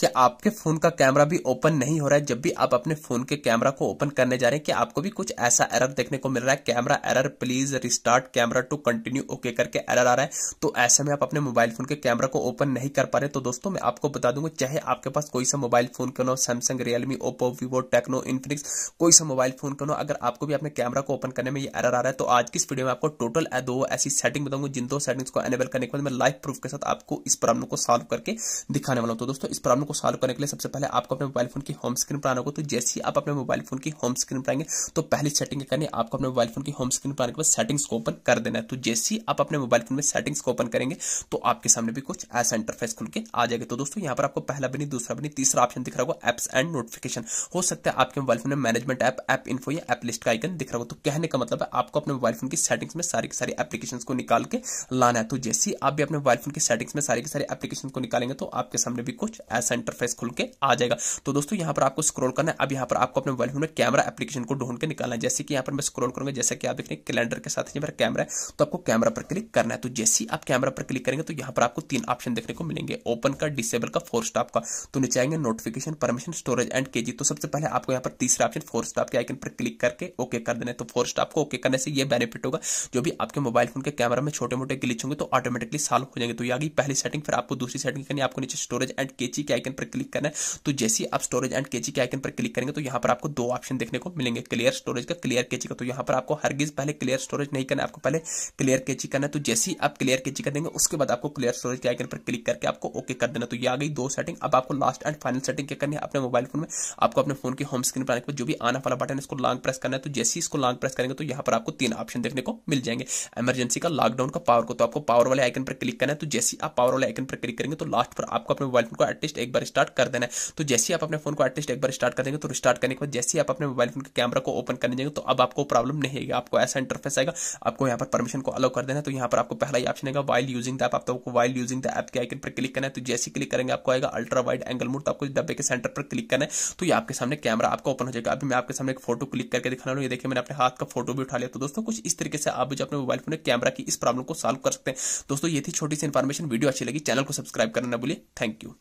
कि आपके फोन का कैमरा भी ओपन नहीं हो रहा है जब भी आप अपने फोन के कैमरा को ओपन करने जा रहे हैं कि आपको भी कुछ ऐसा एरर देखने को मिल रहा है camera error please restart camera to continue okay करके एरर आ रहा है तो ऐसे में आप अपने मोबाइल फोन के कैमरा को ओपन नहीं कर पा रहे तो दोस्तों मैं आपको बता दूंगा चाहे आपके पास कोई सा मोबाइल फोन क्यों Samsung Realme Oppo Vivo Tecno Infinix कोई सा मोबाइल फोन क्यों अगर आपको भी अपने कैमरा को ओपन करने में ये एरर आ रहा है तो आज की इस वीडियो में आपको टोटल दो ऐसी सेटिंग बताऊंगा जिन दो सेटिंग्स को एनेबल करने के बाद मैं लाइव प्रूफ के साथ आपको इस प्रॉब्लम को सॉल्व करके दिखाने वाला हूँ तो दोस्तों इस प्रॉब्लम को सॉल्व करने के लिए सबसे पहले आपको अपने मोबाइल फोन की होम स्क्रीन पर आना होगा तो जैसे ही आप अपने मोबाइल फोन की होम स्क्रीन पर आएंगे तो पहली सेटिंग करनी आपको अपने मोबाइल फोन की होम स्क्रीन पर आने के बाद सेटिंग्स को ओपन कर देना है तो जैसे ही आप अपने मोबाइल फोन में सेटिंग्स को ओपन करेंगे तो आपके सामने भी कुछ ऐसा इंटरफेस खुल के आ जाएगा तो दोस्तों यहाँ पर आपको पहला बनी दूसरा बनी तीसरा ऑप्शन दिख रहा होगा एप्स एंड नोटिफिकेशन हो सकता है आपके मोबाइल फोन में मैनेजमेंट ऐप ऐप इन्फो या एप लिस्ट का आइकन दिख रहा होगा तो कहने का मतलब है आपको अपने मोबाइल फोन की सेटिंग्स में सारी की सारी एप्लीकेशन को निकाल के लाना है तो जैसे ही आप भी अपने मोबाइल फोन की सेटिंग्स में सारी की सारी एप्लीकेशन को निकालेंगे तो आपके सामने भी कुछ ऐसा इंटरफेस खुल के आ जाएगा तो दोस्तों यहाँ पर आपको स्क्रोल करना है अब यहाँ पर आपको अपने मोबाइल फोन में कैमरा एप्लीकेशन को ढूंढ के निकालना है जैसे कि यहाँ पर मैं स्क्रोल करूँगा जैसे कि आप देख रहे हैं कैलेंडर के साथ मेरा कैमरा है तो आपको कैमरा पर क्लिक करना है तो जैसे ही आप कैमरा पर क्लिक करेंगे तो यहाँ पर आपको तीन ऑप्शन देखने को मिलेंगे ओपन का डिसेबल का फोर स्टॉप का तो नीचे आएंगे नोटिफिकेशन परमिशन स्टोरेज एंड के तो सबसे पहले आपको यहाँ पर तीसरा ऑप्शन फोर स्टॉप के आइकन पर क्लिक करके ओके कर देना है तो फोर स्टॉप को ओके करने से यह बेनिफिट होगा जो भी आपके मोबाइल फोन के कैमरा में छोटे मोटे ग्लिच होंगे तो ऑटोमेटिकली सॉल्व हो जाएंगे तो ये आ पहली सेटिंग फिर आपको दूसरी सेटिंग करनी आपको नीचे स्टोरेज एंड केची के आइकन आइकन पर क्लिक करना है तो जैसे आप स्टोरेज एंड केची के आइकन पर क्लिक करेंगे तो यहाँ पर आपको दो ऑप्शन देखने को मिलेंगे क्लियर स्टोरेज का क्लियर केची का तो यहाँ पर आपको हरगिज पहले क्लियर स्टोरेज नहीं करना आपको पहले क्लियर केची करना है तो जैसे ही आप क्लियर केची कर देंगे उसके बाद आपको क्लियर स्टोरेज के आइकन पर क्लिक करके आपको ओके कर देना तो ये आ गई दो सेटिंग अब आपको लास्ट एंड फाइनल सेटिंग क्या करनी है अपने मोबाइल फोन में आपको अपने फोन की होम स्क्रीन पर आने के बाद जो भी आना वाला बटन है इसको लॉन्ग प्रेस करना है तो जैसे ही इसको लॉन्ग प्रेस करेंगे तो यहाँ पर आपको तीन ऑप्शन देखने को मिल जाएंगे एमरजेंसी का लॉकडाउन का पावर को तो आपको पावर वाले आइकन पर क्लिक करना है तो जैसे आप पावर वाले आइकन पर क्लिक करेंगे तो लास्ट पर आपको अपने मोबाइल फोन को एटलीस्ट एक बार स्टार्ट कर देना है तो जैसे आप अपने फोन को एटलीस्ट एक बार स्टार्ट करेंगे तो स्टार्ट करने के बाद जैसे आप अपने मोबाइल फोन के कैमरा को ओपन करने जाएंगे तो अब आपको प्रॉब्लम नहीं आएगी आपको ऐसा इंटरफेस आएगा आपको यहाँ पर परमिशन को अलाउ कर देना तो यहाँ पर आपको पहला ही ऑप्शन आएगा वाइल यूजिंग द ऐप आपको वाइल यूजिंग द ऐप के आइकन पर क्लिक करना है तो जैसे क्लिक करेंगे आपको आएगा अल्ट्रा वाइड एंगल मोड तो आपको डब्बे के सेंटर पर क्लिक करना है तो ये आपके सामने कैमरा आपका ओपन हो जाएगा अभी मैं आपके सामने एक फोटो क्लिक करके दिखा रहा हूँ ये देखिए मैंने अपने हाथ का फोटो भी उठा लिया तो दोस्तों कुछ इस तरीके से आप जो अपने मोबाइल फोन में कैमरा की इस प्रॉब्लम को सॉल्व कर सकते हैं दोस्तों ये थी छोटी सी इन्फॉर्मेशन वीडियो अच्छी लगी चैनल को सब्सक्राइब करना बोलिए थैंक यू